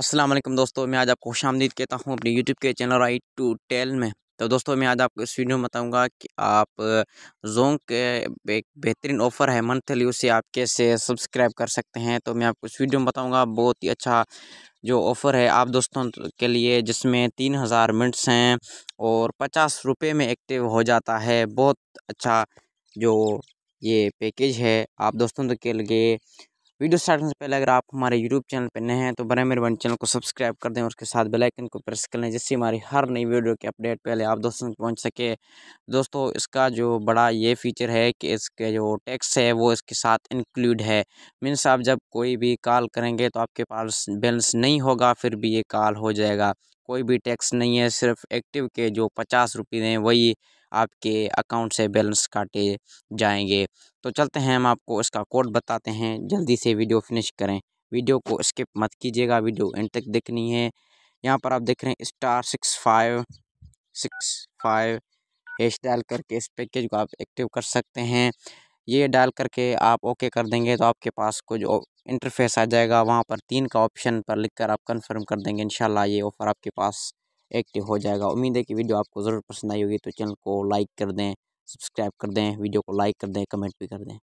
अस्सलाम वालेकुम दोस्तों मैं आज आपको खुश आमदीद कहता हूँ अपने यूट्यूब के चैनल राइट टू टेल में तो दोस्तों मैं आज आपको इस वीडियो में बताऊँगा कि आप जोंग के एक बेहतरीन ऑफ़र है मंथली उसे आप कैसे सब्सक्राइब कर सकते हैं तो मैं आपको इस वीडियो में बताऊँगा बहुत ही अच्छा जो ऑफ़र है आप दोस्तों के लिए जिसमें तीन हज़ार मिनट्स हैं और पचास रुपये में एक्टिव हो जाता है बहुत अच्छा जो ये पैकेज है आप दोस्तों के लिए वीडियो स्टार्ट करने से पहले अगर आप हमारे यूट्यूब चैनल पर नए हैं तो मेरे वन चैनल को सब्सक्राइब कर दें और उसके साथ बेल आइकन को प्रेस कर लें जिससे हमारी हर नई वीडियो की अपडेट पहले आप दोस्तों तक पहुंच सके दोस्तों इसका जो बड़ा ये फीचर है कि इसके जो टैक्स है वो इसके साथ इंक्लूड है मीन्स आप जब कोई भी कॉल करेंगे तो आपके पास बैलेंस नहीं होगा फिर भी ये कॉल हो जाएगा कोई भी टैक्स नहीं है सिर्फ एक्टिव के जो पचास रुपये हैं वही आपके अकाउंट से बैलेंस काटे जाएंगे तो चलते हैं हम आपको इसका कोड बताते हैं जल्दी से वीडियो फिनिश करें वीडियो को स्किप मत कीजिएगा वीडियो एंड तक देखनी है यहाँ पर आप देख रहे हैं star six five six five hash डाल करके इस पैकेज को आप एक्टिव कर सकते हैं ये डाल करके आप ओके कर देंगे तो आपके पास कुछ इंटरफेस आ जाएगा वहाँ पर तीन का ऑप्शन पर लिख कर आप कन्फर्म कर देंगे इनशाला ये ऑफ़र आपके पास एक्टिव हो जाएगा उम्मीद है कि वीडियो आपको ज़रूर पसंद आई होगी तो चैनल को लाइक कर दें सब्सक्राइब कर दें वीडियो को लाइक कर दें कमेंट भी कर दें